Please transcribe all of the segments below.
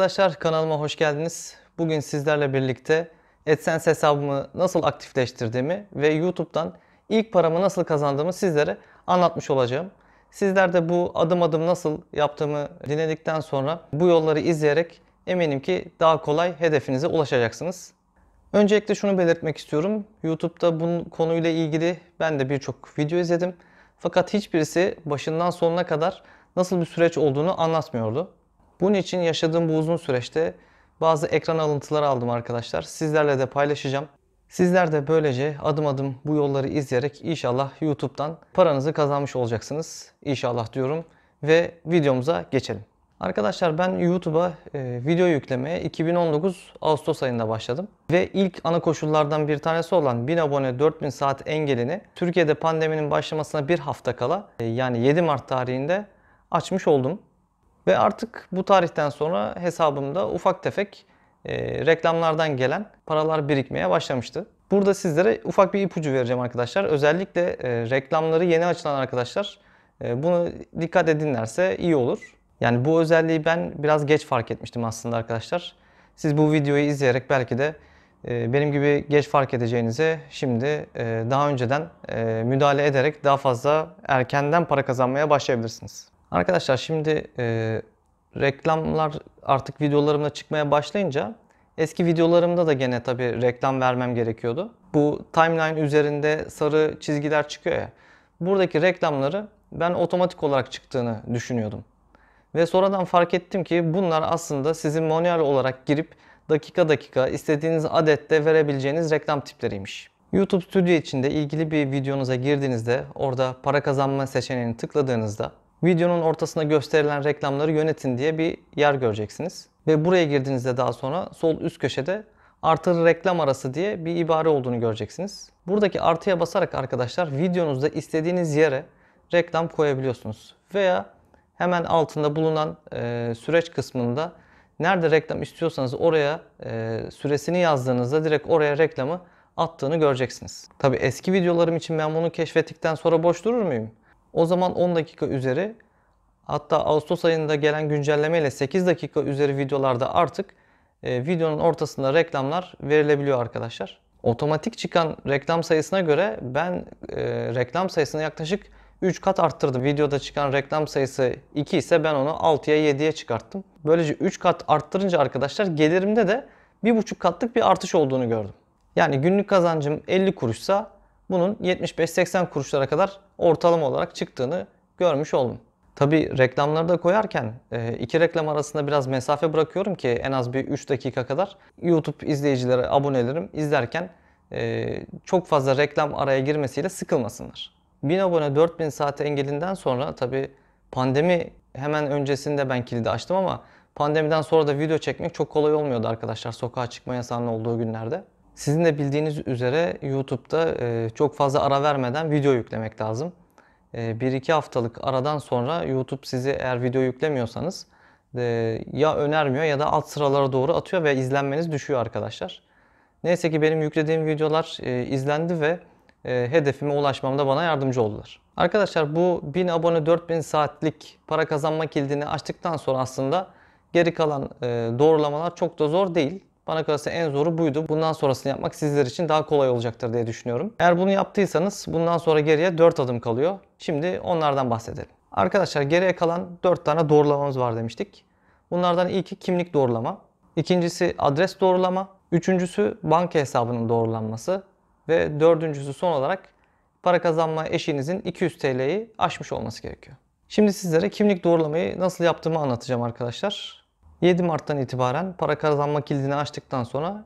arkadaşlar kanalıma hoş geldiniz. Bugün sizlerle birlikte AdSense hesabımı nasıl aktifleştirdiğimi ve YouTube'dan ilk paramı nasıl kazandığımı sizlere anlatmış olacağım. Sizler de bu adım adım nasıl yaptığımı dinledikten sonra bu yolları izleyerek eminim ki daha kolay hedefinize ulaşacaksınız. Öncelikle şunu belirtmek istiyorum. YouTube'da bu konuyla ilgili ben de birçok video izledim. Fakat hiçbirisi başından sonuna kadar nasıl bir süreç olduğunu anlatmıyordu. Bunun için yaşadığım bu uzun süreçte bazı ekran alıntıları aldım arkadaşlar. Sizlerle de paylaşacağım. Sizler de böylece adım adım bu yolları izleyerek inşallah YouTube'dan paranızı kazanmış olacaksınız. İnşallah diyorum ve videomuza geçelim. Arkadaşlar ben YouTube'a e, video yüklemeye 2019 Ağustos ayında başladım. Ve ilk ana koşullardan bir tanesi olan 1000 abone 4000 saat engelini Türkiye'de pandeminin başlamasına bir hafta kala e, yani 7 Mart tarihinde açmış oldum. Ve artık bu tarihten sonra hesabımda ufak tefek e, reklamlardan gelen paralar birikmeye başlamıştı. Burada sizlere ufak bir ipucu vereceğim arkadaşlar. Özellikle e, reklamları yeni açılan arkadaşlar e, bunu dikkat edinlerse iyi olur. Yani bu özelliği ben biraz geç fark etmiştim aslında arkadaşlar. Siz bu videoyu izleyerek belki de e, benim gibi geç fark edeceğinize şimdi e, daha önceden e, müdahale ederek daha fazla erkenden para kazanmaya başlayabilirsiniz. Arkadaşlar şimdi e, reklamlar artık videolarımda çıkmaya başlayınca eski videolarımda da gene tabi reklam vermem gerekiyordu. Bu timeline üzerinde sarı çizgiler çıkıyor ya. Buradaki reklamları ben otomatik olarak çıktığını düşünüyordum. Ve sonradan fark ettim ki bunlar aslında sizin manuel olarak girip dakika dakika istediğiniz adette verebileceğiniz reklam tipleriymiş. YouTube Studio içinde ilgili bir videonuza girdiğinizde orada para kazanma seçeneğini tıkladığınızda videonun ortasına gösterilen reklamları yönetin diye bir yer göreceksiniz. Ve buraya girdiğinizde daha sonra sol üst köşede artır reklam arası diye bir ibare olduğunu göreceksiniz. Buradaki artıya basarak arkadaşlar videonuzda istediğiniz yere reklam koyabiliyorsunuz. Veya hemen altında bulunan e, süreç kısmında nerede reklam istiyorsanız oraya e, süresini yazdığınızda direkt oraya reklamı attığını göreceksiniz. Tabi eski videolarım için ben bunu keşfettikten sonra boş durur muyum? O zaman 10 dakika üzeri hatta Ağustos ayında gelen güncellemeyle 8 dakika üzeri videolarda artık e, videonun ortasında reklamlar verilebiliyor arkadaşlar. Otomatik çıkan reklam sayısına göre ben e, reklam sayısını yaklaşık 3 kat arttırdım. Videoda çıkan reklam sayısı 2 ise ben onu 6'ya 7'ye çıkarttım. Böylece 3 kat arttırınca arkadaşlar gelirimde de 1,5 katlık bir artış olduğunu gördüm. Yani günlük kazancım 50 kuruşsa bunun 75-80 kuruşlara kadar ortalama olarak çıktığını görmüş oldum. Tabi reklamları da koyarken e, iki reklam arasında biraz mesafe bırakıyorum ki en az bir 3 dakika kadar YouTube izleyicilere, abonelerim izlerken e, çok fazla reklam araya girmesiyle sıkılmasınlar. 1000 abone 4000 saate engelinden sonra tabi pandemi hemen öncesinde ben kilidi açtım ama pandemiden sonra da video çekmek çok kolay olmuyordu arkadaşlar sokağa çıkma yasağının olduğu günlerde. Sizin de bildiğiniz üzere YouTube'da e, çok fazla ara vermeden video yüklemek lazım. 1-2 e, haftalık aradan sonra YouTube sizi eğer video yüklemiyorsanız e, ya önermiyor ya da alt sıralara doğru atıyor ve izlenmeniz düşüyor arkadaşlar. Neyse ki benim yüklediğim videolar izlendi ve hedefime ulaşmamda bana yardımcı oldular. Arkadaşlar bu 1000 abone 4000 saatlik para kazanma kilidini açtıktan sonra aslında geri kalan doğrulamalar çok da zor değil. Bana kalırsa en zoru buydu. Bundan sonrasını yapmak sizler için daha kolay olacaktır diye düşünüyorum. Eğer bunu yaptıysanız bundan sonra geriye 4 adım kalıyor. Şimdi onlardan bahsedelim. Arkadaşlar geriye kalan 4 tane doğrulamamız var demiştik. Bunlardan ilki kimlik doğrulama. ikincisi adres doğrulama. Üçüncüsü banka hesabının doğrulanması. Ve dördüncüsü son olarak para kazanma eşinizin 200 TL'yi aşmış olması gerekiyor. Şimdi sizlere kimlik doğrulamayı nasıl yaptığımı anlatacağım arkadaşlar. 7 Mart'tan itibaren para kazanma kilidini açtıktan sonra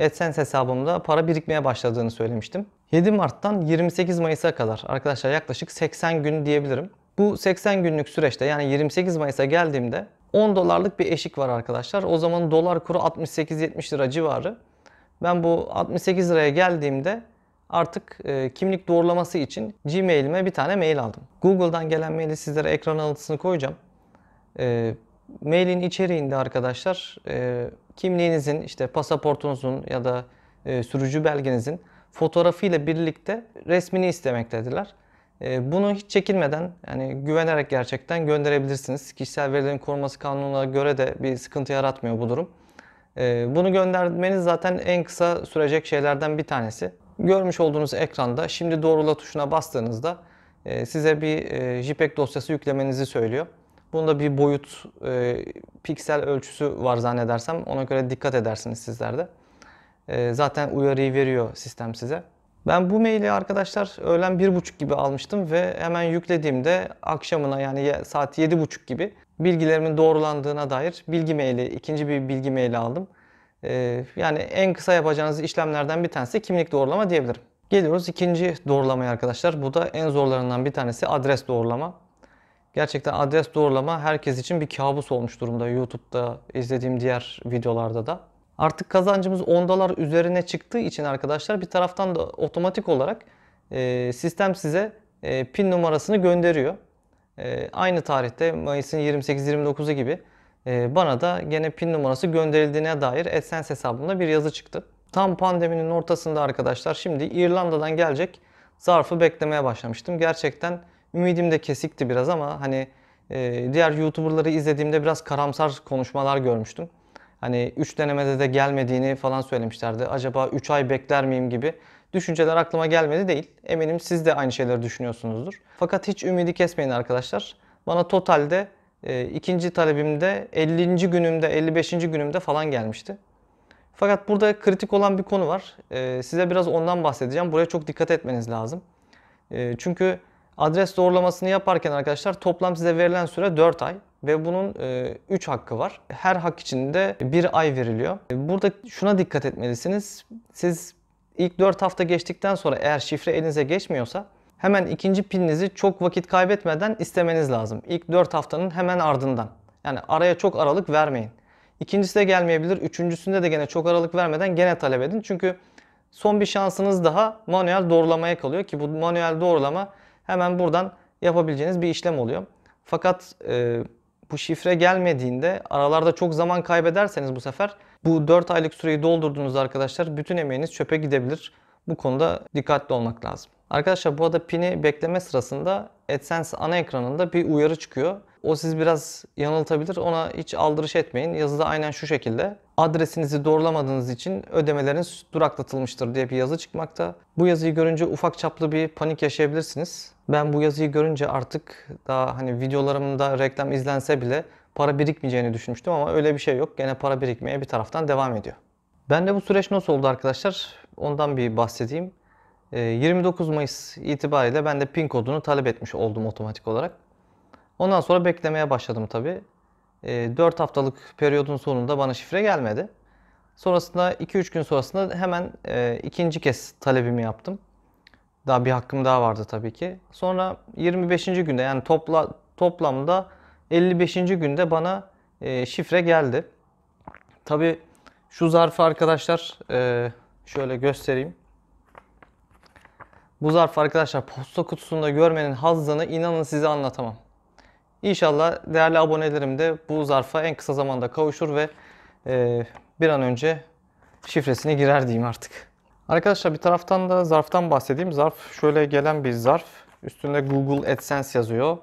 AdSense hesabımda para birikmeye başladığını söylemiştim. 7 Mart'tan 28 Mayıs'a kadar arkadaşlar yaklaşık 80 gün diyebilirim. Bu 80 günlük süreçte yani 28 Mayıs'a geldiğimde 10 dolarlık bir eşik var arkadaşlar. O zaman dolar kuru 68-70 lira civarı. Ben bu 68 liraya geldiğimde artık e, kimlik doğrulaması için Gmail'ime bir tane mail aldım. Google'dan gelen maili sizlere ekran alıntısını koyacağım. E, Mailin içeriğinde arkadaşlar e, kimliğinizin, işte pasaportunuzun ya da e, sürücü belgenizin fotoğrafıyla birlikte resmini istemektedirler. E, bunu hiç çekinmeden yani güvenerek gerçekten gönderebilirsiniz. Kişisel verilerin koruması kanununa göre de bir sıkıntı yaratmıyor bu durum. E, bunu göndermeniz zaten en kısa sürecek şeylerden bir tanesi. Görmüş olduğunuz ekranda şimdi doğrula tuşuna bastığınızda e, size bir e, JPEG dosyası yüklemenizi söylüyor. Bunda bir boyut, e, piksel ölçüsü var zannedersem. Ona göre dikkat edersiniz sizler de. E, zaten uyarıyı veriyor sistem size. Ben bu maili arkadaşlar öğlen 1.30 gibi almıştım ve hemen yüklediğimde akşamına yani saat 7.30 gibi bilgilerimin doğrulandığına dair bilgi maili, ikinci bir bilgi maili aldım. Ee, yani en kısa yapacağınız işlemlerden bir tanesi kimlik doğrulama diyebilirim. Geliyoruz ikinci doğrulamaya arkadaşlar. Bu da en zorlarından bir tanesi adres doğrulama. Gerçekten adres doğrulama herkes için bir kabus olmuş durumda YouTube'da izlediğim diğer videolarda da. Artık kazancımız ondalar üzerine çıktığı için arkadaşlar bir taraftan da otomatik olarak e, sistem size e, pin numarasını gönderiyor. E, aynı tarihte Mayıs'ın 28-29'u gibi bana da gene pin numarası gönderildiğine dair AdSense hesabımda bir yazı çıktı. Tam pandeminin ortasında arkadaşlar şimdi İrlanda'dan gelecek zarfı beklemeye başlamıştım. Gerçekten Ümidim de kesikti biraz ama hani e, diğer YouTuber'ları izlediğimde biraz karamsar konuşmalar görmüştüm. Hani 3 denemede de gelmediğini falan söylemişlerdi. Acaba 3 ay bekler miyim gibi düşünceler aklıma gelmedi değil. Eminim siz de aynı şeyleri düşünüyorsunuzdur. Fakat hiç ümidi kesmeyin arkadaşlar. Bana totalde e, ikinci talebimde 50. günümde 55. günümde falan gelmişti. Fakat burada kritik olan bir konu var. E, size biraz ondan bahsedeceğim. Buraya çok dikkat etmeniz lazım. E, çünkü Adres doğrulamasını yaparken arkadaşlar toplam size verilen süre 4 ay ve bunun 3 e, hakkı var. Her hak için de 1 ay veriliyor. E, burada şuna dikkat etmelisiniz. Siz ilk 4 hafta geçtikten sonra eğer şifre elinize geçmiyorsa hemen ikinci pininizi çok vakit kaybetmeden istemeniz lazım. İlk 4 haftanın hemen ardından. Yani araya çok aralık vermeyin. İkincisi de gelmeyebilir. Üçüncüsünde de gene çok aralık vermeden gene talep edin. Çünkü son bir şansınız daha manuel doğrulamaya kalıyor ki bu manuel doğrulama hemen buradan yapabileceğiniz bir işlem oluyor. Fakat e, bu şifre gelmediğinde aralarda çok zaman kaybederseniz bu sefer bu 4 aylık süreyi doldurduğunuz arkadaşlar bütün emeğiniz çöpe gidebilir. Bu konuda dikkatli olmak lazım. Arkadaşlar bu arada pini bekleme sırasında AdSense ana ekranında bir uyarı çıkıyor. O sizi biraz yanıltabilir. Ona hiç aldırış etmeyin. Yazıda aynen şu şekilde. Adresinizi doğrulamadığınız için ödemeleriniz duraklatılmıştır diye bir yazı çıkmakta. Bu yazıyı görünce ufak çaplı bir panik yaşayabilirsiniz. Ben bu yazıyı görünce artık daha hani videolarımda reklam izlense bile para birikmeyeceğini düşünmüştüm ama öyle bir şey yok. Gene para birikmeye bir taraftan devam ediyor. Ben de bu süreç nasıl oldu arkadaşlar? Ondan bir bahsedeyim. 29 ee, Mayıs itibariyle ben de PIN kodunu talep etmiş oldum otomatik olarak. Ondan sonra beklemeye başladım tabi. 4 ee, haftalık periyodun sonunda bana şifre gelmedi. Sonrasında 2-3 gün sonrasında hemen e, ikinci kez talebimi yaptım. Daha bir hakkım daha vardı tabii ki. Sonra 25. günde yani topla, toplamda 55. günde bana e, şifre geldi. Tabii şu zarfı arkadaşlar e, şöyle göstereyim. Bu zarf arkadaşlar posta kutusunda görmenin hazzını inanın size anlatamam. İnşallah değerli abonelerim de bu zarfa en kısa zamanda kavuşur ve e, bir an önce şifresini girer diyeyim artık. Arkadaşlar bir taraftan da zarftan bahsedeyim. Zarf şöyle gelen bir zarf. Üstünde Google AdSense yazıyor.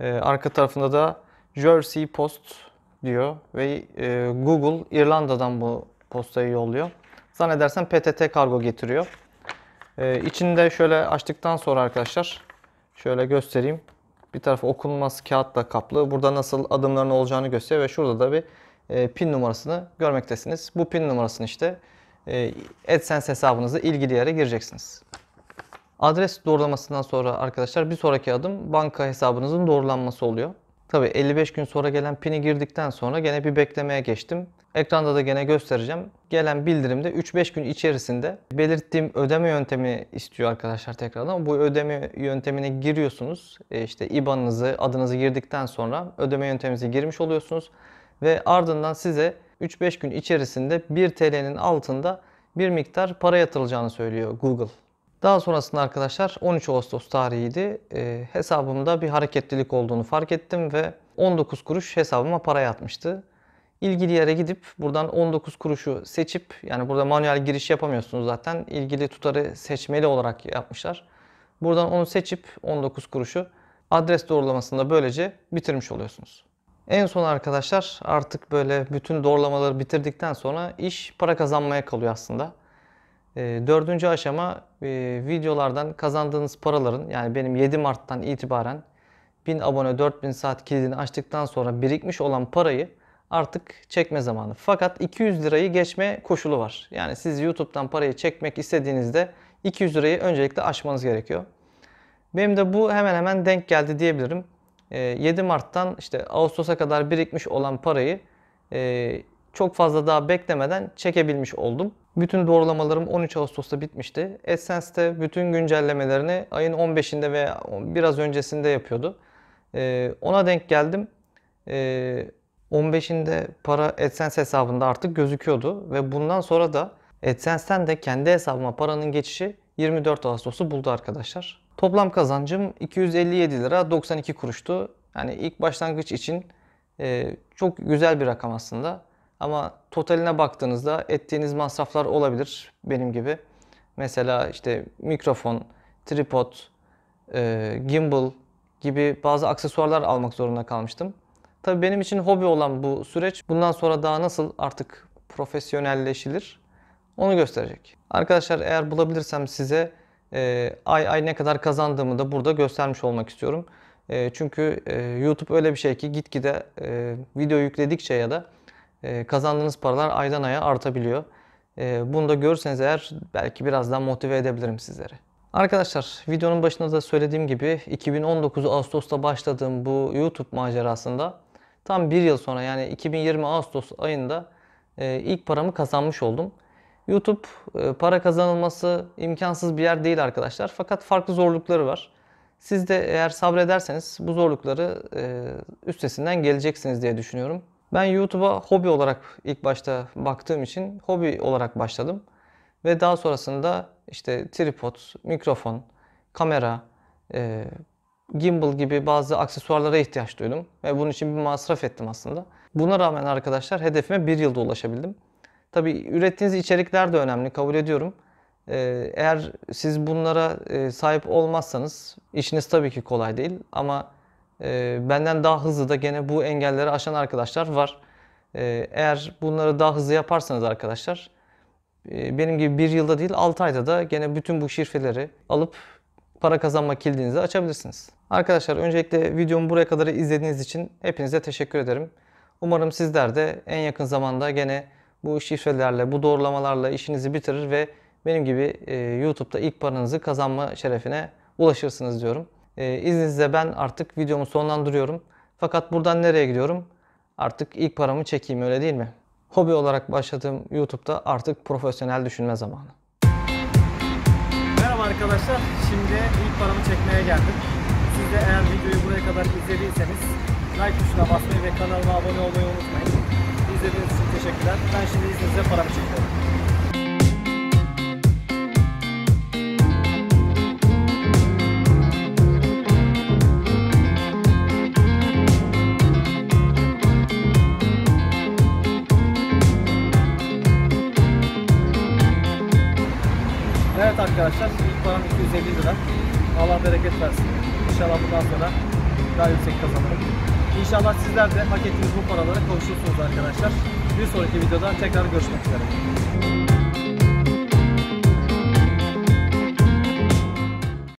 E, arka tarafında da Jersey Post diyor ve e, Google İrlanda'dan bu postayı yolluyor. Zannedersem PTT kargo getiriyor. E, içinde şöyle açtıktan sonra arkadaşlar şöyle göstereyim. Bir tarafı okunmaz kağıtla kaplı. Burada nasıl adımların olacağını gösteriyor ve şurada da bir e, pin numarasını görmektesiniz. Bu pin numarasını işte e, AdSense hesabınızı ilgili yere gireceksiniz. Adres doğrulamasından sonra arkadaşlar bir sonraki adım banka hesabınızın doğrulanması oluyor. Tabii 55 gün sonra gelen pini girdikten sonra gene bir beklemeye geçtim. Ekranda da gene göstereceğim. Gelen bildirimde 3-5 gün içerisinde belirttiğim ödeme yöntemi istiyor arkadaşlar tekrardan. Bu ödeme yöntemine giriyorsunuz. E, işte IBAN'ınızı, adınızı girdikten sonra ödeme yönteminizi girmiş oluyorsunuz. Ve ardından size 3-5 gün içerisinde 1 TL'nin altında bir miktar para yatırılacağını söylüyor Google. Daha sonrasında arkadaşlar 13 Ağustos tarihiydi. E, hesabımda bir hareketlilik olduğunu fark ettim ve 19 kuruş hesabıma para yatmıştı. İlgili yere gidip buradan 19 kuruşu seçip yani burada manuel giriş yapamıyorsunuz zaten. ilgili tutarı seçmeli olarak yapmışlar. Buradan onu seçip 19 kuruşu adres doğrulamasında böylece bitirmiş oluyorsunuz. En son arkadaşlar artık böyle bütün doğrulamaları bitirdikten sonra iş para kazanmaya kalıyor aslında. Ee, dördüncü aşama e, videolardan kazandığınız paraların yani benim 7 Mart'tan itibaren 1000 abone 4000 saat kilidini açtıktan sonra birikmiş olan parayı artık çekme zamanı. Fakat 200 lirayı geçme koşulu var. Yani siz YouTube'dan parayı çekmek istediğinizde 200 lirayı öncelikle aşmanız gerekiyor. Benim de bu hemen hemen denk geldi diyebilirim. 7 ee, Mart'tan işte Ağustos'a kadar birikmiş olan parayı e, çok fazla daha beklemeden çekebilmiş oldum. Bütün doğrulamalarım 13 Ağustos'ta bitmişti. AdSense'te bütün güncellemelerini ayın 15'inde veya biraz öncesinde yapıyordu. Ee, ona denk geldim. Ee, 15'inde para AdSense hesabında artık gözüküyordu ve bundan sonra da AdSense'ten de kendi hesabıma paranın geçişi 24 Ağustos'u buldu arkadaşlar. Toplam kazancım 257 lira 92 kuruştu. Yani ilk başlangıç için e, çok güzel bir rakam aslında. Ama totaline baktığınızda ettiğiniz masraflar olabilir benim gibi. Mesela işte mikrofon, tripod, e, gimbal gibi bazı aksesuarlar almak zorunda kalmıştım. Tabii benim için hobi olan bu süreç bundan sonra daha nasıl artık profesyonelleşilir onu gösterecek. Arkadaşlar eğer bulabilirsem size e, ay ay ne kadar kazandığımı da burada göstermiş olmak istiyorum. E, çünkü e, YouTube öyle bir şey ki gitgide e, video yükledikçe ya da ee, kazandığınız paralar aydan aya artabiliyor. Ee, bunu da görürseniz eğer belki biraz daha motive edebilirim sizleri. Arkadaşlar videonun başında da söylediğim gibi 2019 Ağustos'ta başladığım bu YouTube macerasında tam bir yıl sonra yani 2020 Ağustos ayında e, ilk paramı kazanmış oldum. YouTube e, para kazanılması imkansız bir yer değil arkadaşlar. Fakat farklı zorlukları var. Siz de eğer sabrederseniz bu zorlukları e, üstesinden geleceksiniz diye düşünüyorum. Ben YouTube'a hobi olarak ilk başta baktığım için hobi olarak başladım. Ve daha sonrasında işte tripod, mikrofon, kamera, e, gimbal gibi bazı aksesuarlara ihtiyaç duydum. Ve bunun için bir masraf ettim aslında. Buna rağmen arkadaşlar hedefime bir yılda ulaşabildim. Tabi ürettiğiniz içerikler de önemli kabul ediyorum. Ee, eğer siz bunlara e, sahip olmazsanız işiniz tabii ki kolay değil ama e, benden daha hızlı da gene bu engelleri aşan arkadaşlar var. E, eğer bunları daha hızlı yaparsanız arkadaşlar e, benim gibi bir yılda değil 6 ayda da gene bütün bu şifreleri alıp para kazanma kilidinizi açabilirsiniz. Arkadaşlar öncelikle videomu buraya kadar izlediğiniz için hepinize teşekkür ederim. Umarım sizler de en yakın zamanda gene bu şifrelerle, bu doğrulamalarla işinizi bitirir ve benim gibi e, YouTube'da ilk paranızı kazanma şerefine ulaşırsınız diyorum. E, izninizle ben artık videomu sonlandırıyorum. Fakat buradan nereye gidiyorum? Artık ilk paramı çekeyim öyle değil mi? Hobi olarak başladığım YouTube'da artık profesyonel düşünme zamanı. Merhaba arkadaşlar. Şimdi ilk paramı çekmeye geldim. Siz de eğer videoyu buraya kadar izlediyseniz like tuşuna basmayı ve kanalıma abone olmayı unutmayın. İzlediğiniz için teşekkürler. Ben şimdi izninizle paramı çekiyorum. arkadaşlar. İlk param 250 lira. Allah bereket versin. İnşallah bundan sonra daha yüksek kazanırım. İnşallah sizler de hak ettiğiniz bu paralara kavuşursunuz arkadaşlar. Bir sonraki videoda tekrar görüşmek üzere.